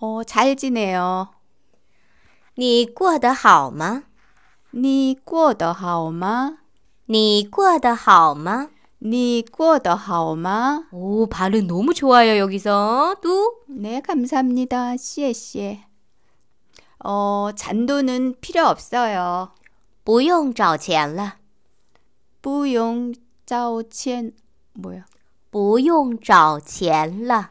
어, 잘 지내요. 你过得好吗?你过得好吗?你过得好吗?你过得好吗? 오, 발음 너무 좋아요, 여기서. 또? 네, 감사합니다. 씨에 어, 잔돈은 필요 없어요. 不用找钱了.不用找钱, 뭐야? 不用找钱了.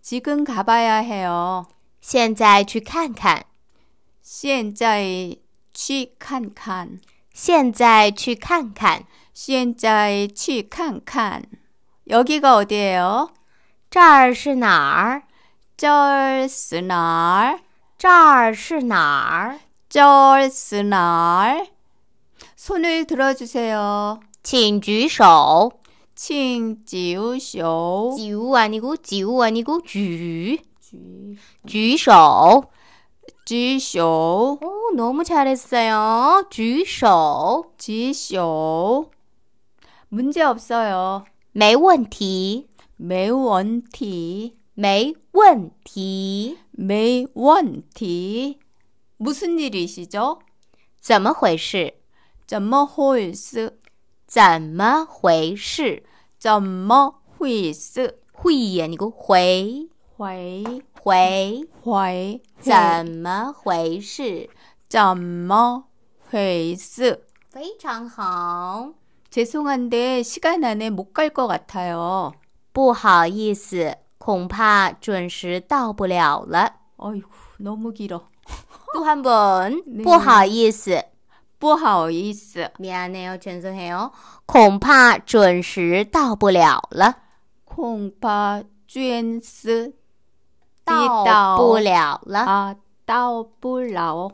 지금 가봐야 해요. 现在去看看.现在去看看.现在去看看.现在去看看. 여기가 어디예요? 这儿是哪儿?这儿是哪儿?这儿是哪儿?这儿是哪儿? 손을 들어주세요. 请举手。 칭지우쇼 지우 아니고 지우 아니고 쥐 쥐쇼 쥐쇼 오 너무 잘했어요 쥐쇼 쥐쇼 문제 없어요 没问题没问题没问题没问题 무슨 일이시죠? 怎么回事?怎么回事?怎么回事？ 점머 뭐? 후이스 후이 아니고 회이 回回怎么回事怎么回事非常好. 죄송한데 시간 안에 못 갈 것 같아요. 不好意思,恐怕准时到不了了. 어이구, 너무 길어. 또 한 번. 네. 不好意思,不好意思，明天要全身黑哦，恐怕准时到不了了。恐怕准时到不了了啊，到不了，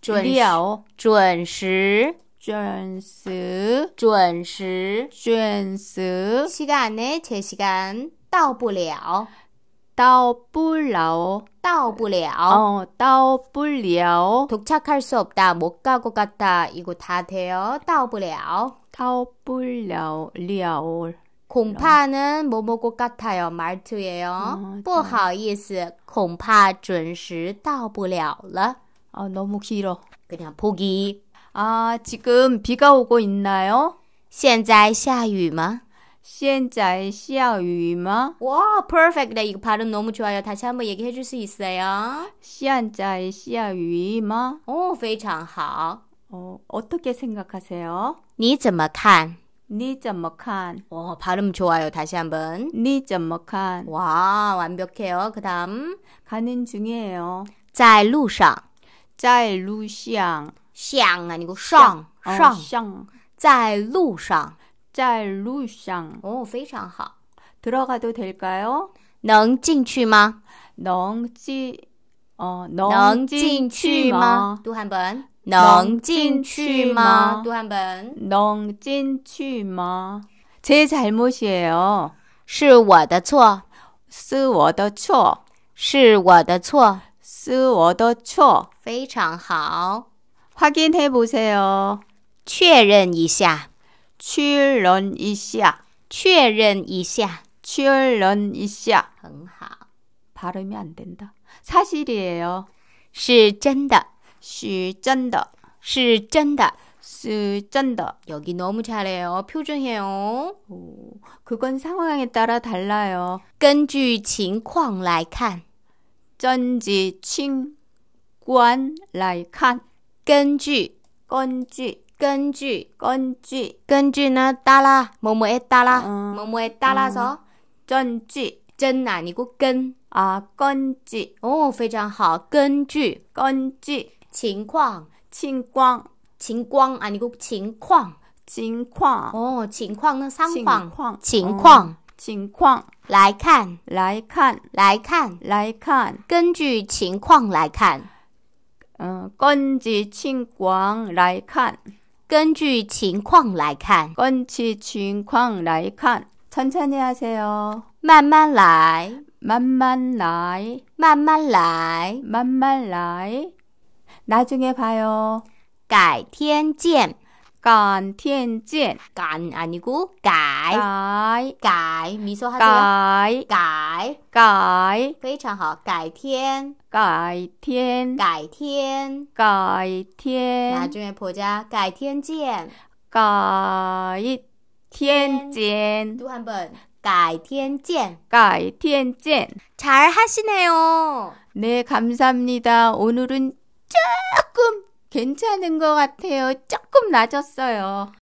准了，准时，准时，准时，准时，洗干净，切洗干到不了。到不了.到不了. 어, 到不了. 도착할 수 없다, 못 가고 갔다. 이거 다 돼요. 到不了.到不了了. 공파는 뭐뭐고 같아요. 말투예요. 不好意思,恐怕准时到不了了. 아, 네. 아, 너무 길어. 그냥 보기. 아, 지금 비가 오고 있나요? 现在下雨吗? 시엔자의 시아유이마 와, perfect. 네, 이거 발음 너무 좋아요. 다시 한 번 얘기해 줄 수 있어요? 시안자의 시아유이마 오, 非常好. 어, 어떻게 생각하세요? 니怎么看니怎么看 와, 발음 좋아요. 다시 한번. 니怎么看 와, 완벽해요. 그다음 가는 중이에요. 在路上.在路上.想 아니고 上,上.在路上.在路上哦，非常好。들어가도될까 요？ 能进去吗？能进哦，能进去吗？杜汉本能进去吗？杜汉本能进去吗？这是我的错，是我的错，是我的错，是我的错。非常好。확인해보세 요， 确认一下。确认一下.确认一下.确认一下.很好. 발음이 안 된다. 사실이에요. 是真的.是真的.是真的. 쓰쩐다. 여기 너무 잘해요. 표준해요. 오, 그건 상황에 따라 달라요. 根据情况来看.根据情况来看.根据,根据根据根据根据呢？哒啦么么哒啦么么哒啦嗦。根据真啊，你个根啊，根据哦，非常好。根据根据情况情况情况啊，你个情况情况哦，情况呢？情况情况情况来看来看来看来看，根据情况来看，嗯，根据情况来看。根据情况来看，根据情况来看，천천히하세 요， 慢慢来，慢慢来，慢慢来，慢慢来，나중에봐 요， 改天见。 깐, 티엔찐. 깐 아니고 까이. 까이. 까이. 미소하세요. 까이. 까이. 까이. 非常好.改天.改天.改天.改天. 나중에 보자. 改天见. 까이. 티엔찐. 또한 번. 改天见.改天见.잘 하시네요. 네, 감사합니다. 오늘은 조금 괜찮은 것 같아요. 조금 낮았어요.